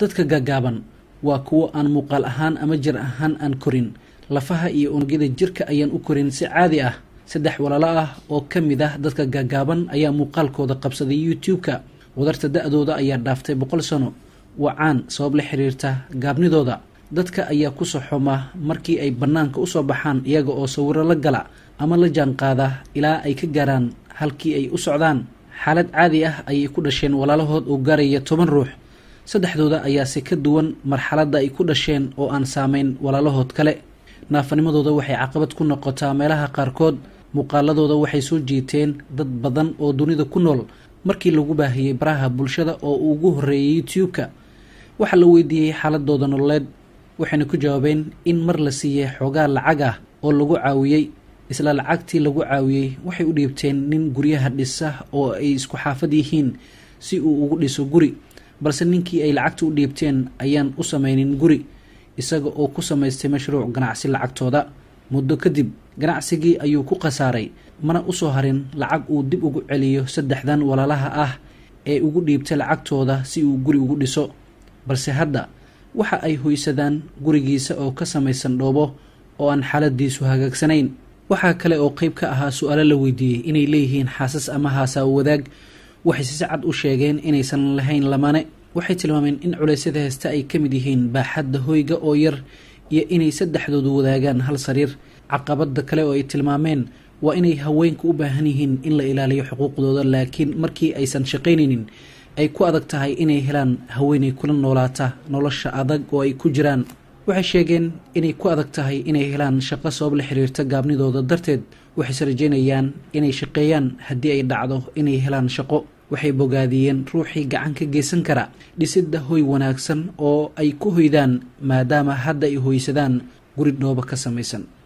dadka gaagaaban waa kuwo aan muuqaal ahaan ama jir ahaan aan korin lafaha iyo unugyada jirka ayaan u korin si caadi ah saddex walaalo ah oo ka mid ah dadka gaagaaban ayaa muuqaalkooda qabsaday youtube-ka wadarta da-dooda ayaa dhaaftay boqol sano wacaan sabab la xiriirta gaabnidooda dadka ayaa ku soxoma markii ay bannaanka usoo baxaan iyaga oo sawiro la gala ama la jaanqaada ilaa ay ka gaaraan halkii ay u socdaan xaalad caadi ah ayay ku dhasheen walaalahood oo gaaraya toban ruux saddexdooda ayaa si ka duwan marxaladda ay ku dhasheen oo aan saamayn walaalahood kale naafanimadooda waxay caqabad ku noqotaa meelaha qaarkood muuqaaladooda waxay soo jiiteen dad badan oo dunida ku nool markii lagu baahiyey baraha bulshada oo uu ugu horreeyey youtube-ka waxaa la weydiiyey xaaladooda nololeed waxayna ku jawaabeen in mar la siiyey xoogaa lacag ah oo lagu caawiyey isla lacagtii lagu caawiyey waxay u dhiibteen nin guryaha dhisa oo ay isku xaafad yihiin si uu ugu dhiso guri balse ninkii ay lacagta u dhiibteen ayaan u samaynin guri isaga oo ku samaystay mashruuc ganacsi lacagtooda muddo kadib ganacsigii ayuu ku khasaaray mana u soo harin lacag uu dib ugu celiyo saddexdan walaalaha ah ee ugu dhiibtay lacagtooda si uu guri ugu dhiso balse hadda waxa ay hoysadaan gurigiisa oo ka samaysan dhoobo oo aan xaaladiisu hagaagsanayn waxaa kale oo qayb ka ahaa su-aalo la weydiiyey inay leeyihiin xaasas ama haasaa wadaag waxay si cad u sheegeen inaysan lahayn lamane waxay tilmaameen in culaysyada heesta ay ka mid yihiin baaxadda hoyga oo yar iyo inay saddexdoodu wadaagaan hal sariir caqabadda kale oo ay tilmaameen waa inay haweenka u baahan yihiin in la ilaaliyo xuquuqdooda laakiin markii aysan shaqaynaynin ay ku adag tahay inay helaan haweenay kula noolaata nolosha adag oo ay ku jiraan waxay sheegeen inay ku adag tahay inay helaan shaqo sabab la xiriirta gaabnidooda darteed waxayse rajeynayaan inay shaqeeyaan haddii ay dhacdo inay helaan shaqo waxay bogaadiyeen ruuxii gacan ka geysan kara dhisidda hoy wanaagsan oo ay ku hoydaan maadaama hadda ay hoysadaan guri dhooba ka samaysan